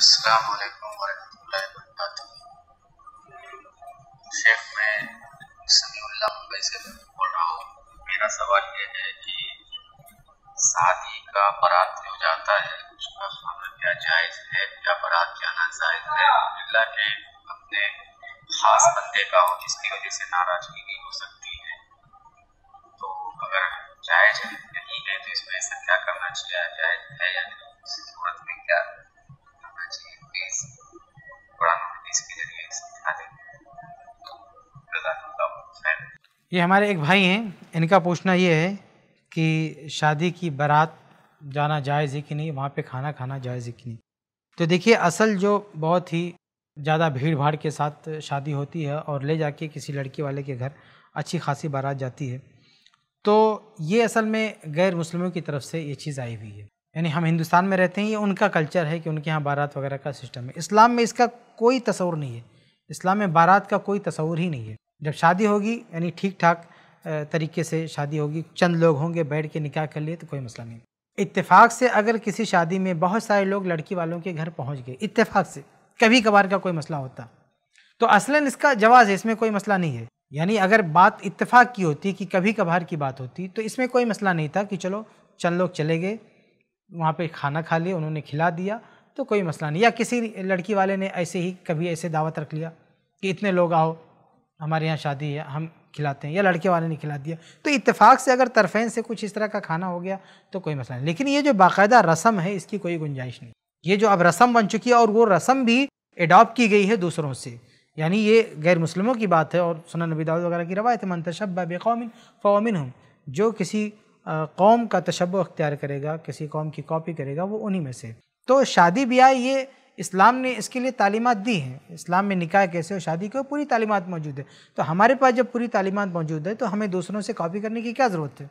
अस्सलाम वालेकुम वरहमतुल्लाहि व बरकातहू शेख मैं समीउल्ला मुंबई से बोल रहा हूँ मेरा सवाल ये है कि शादी का बारात जो जाता है उसका खाना क्या जायज़ है क्या बारात जाना जायज़ है अल्लाह के अपने खास बंदे का हो जिसकी वजह से नाराज़गी भी हो सकती है तो अगर जायज़ नहीं है तो इसमें ऐसा क्या करना चाहिए जायज़ है या नहीं सूरत में क्या ये हमारे एक भाई हैं इनका पूछना ये है कि शादी की बारात जाना जायज़ है कि नहीं वहाँ पे खाना खाना जायज़ है कि नहीं तो देखिए असल जो बहुत ही ज़्यादा भीड़ भाड़ के साथ शादी होती है और ले जाके किसी लड़की वाले के घर अच्छी खासी बारात जाती है तो ये असल में गैर मुस्लिमों की तरफ से ये चीज़ आई हुई है यानी हम हिंदुस्तान में रहते हैं ये उनका कल्चर है कि उनके यहाँ बारात वगैरह का सिस्टम है इस्लाम में इसका कोई तस्वर नहीं है इस्लाम में बारात का कोई तस्वर ही नहीं है जब शादी होगी यानी ठीक ठाक तरीके से शादी होगी चंद लोग होंगे बैठ के निकाह कर लिए तो कोई मसला नहीं इत्तेफाक से अगर किसी शादी में बहुत सारे लोग लड़की वालों के घर पहुंच गए इत्तेफाक से कभी कभार का कोई मसला होता तो असलन इसका जवाज़ है इसमें कोई मसला नहीं है यानी अगर बात इत्तेफाक की होती कि कभी कभार की बात होती तो इसमें कोई मसला नहीं था कि चलो चंद लोग चले गए वहाँ पे खाना खा लिया उन्होंने खिला दिया तो कोई मसला नहीं या किसी लड़की वाले ने ऐसे ही कभी ऐसे दावत रख लिया कि इतने लोग आओ हमारे यहाँ शादी है हम खिलाते हैं या लड़के वाले ने खिला दिया तो इत्तेफाक से अगर तरफेन से कुछ इस तरह का खाना हो गया तो कोई मसला नहीं लेकिन ये जो बाकायदा रस्म है इसकी कोई गुंजाइश नहीं ये जो अब रस्म बन चुकी है और वो रस्म भी एडॉप्ट की गई है दूसरों से यानी ये गैर मुस्लिमों की बात है और सुना नबी दाऊद वगैरह की रवायत मंतशब बेकौमिन फ़ौमिन हम जो किसी कौम का तशब अख्तियार करेगा किसी कौम की कॉपी करेगा वो उन्हीं में से तो शादी ब्याह ये इस्लाम ने इसके लिए तालीमत दी हैं इस्लाम में निकाह कैसे और शादी को पूरी तालीमत मौजूद है तो हमारे पास जब पूरी तालीमत मौजूद है तो हमें दूसरों से कॉपी करने की क्या ज़रूरत है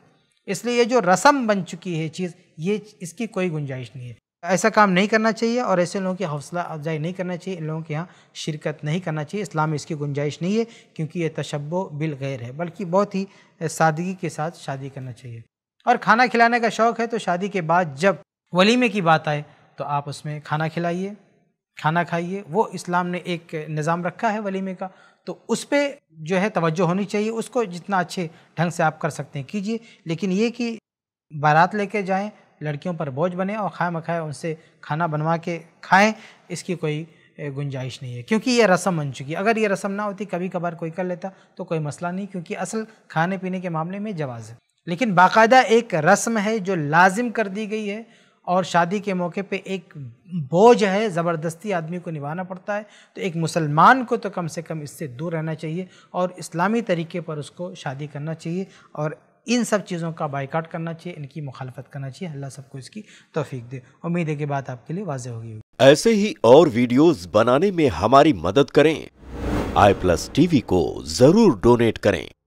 इसलिए ये जो रस्म बन चुकी है चीज़ ये इसकी कोई गुंजाइश नहीं है ऐसा काम नहीं करना चाहिए और ऐसे लोगों की हौसला अफजाई नहीं करना चाहिए इन लोगों के यहाँ शिरकत नहीं करना चाहिए इस्लाम में इसकी गुंजाइश नहीं है क्योंकि ये तशब्बो बिल गैर है बल्कि बहुत ही सादगी के साथ शादी करना चाहिए और खाना खिलाने का शौक़ है तो शादी के बाद जब वलीमे की बात आए तो आप उसमें खाना खिलाइए खाना खाइए वो इस्लाम ने एक निज़ाम रखा है वलीमे का तो उस पर जो है तवज्जो होनी चाहिए उसको जितना अच्छे ढंग से आप कर सकते हैं कीजिए लेकिन ये कि बारात लेके जाएं लड़कियों पर बोझ बने और खाए मखाए उनसे खाना बनवा के खाएं इसकी कोई गुंजाइश नहीं है क्योंकि ये रस्म बन चुकी है अगर ये रस्म ना होती कभी कभार कोई कर लेता तो कोई मसला नहीं क्योंकि असल खाने पीने के मामले में जवाज़ है लेकिन बाकायदा एक रस्म है जो लाजिम कर दी गई है और शादी के मौके पे एक बोझ है ज़बरदस्ती आदमी को निभाना पड़ता है तो एक मुसलमान को तो कम से कम इससे दूर रहना चाहिए और इस्लामी तरीके पर उसको शादी करना चाहिए और इन सब चीज़ों का बाइकाट करना चाहिए इनकी मुखालफत करना चाहिए अल्लाह सबको इसकी तोफीक दे उम्मीद है कि बात आपके लिए वाजह होगी ऐसे ही और वीडियोस बनाने में हमारी मदद करें आई प्लस टीवी को ज़रूर डोनेट करें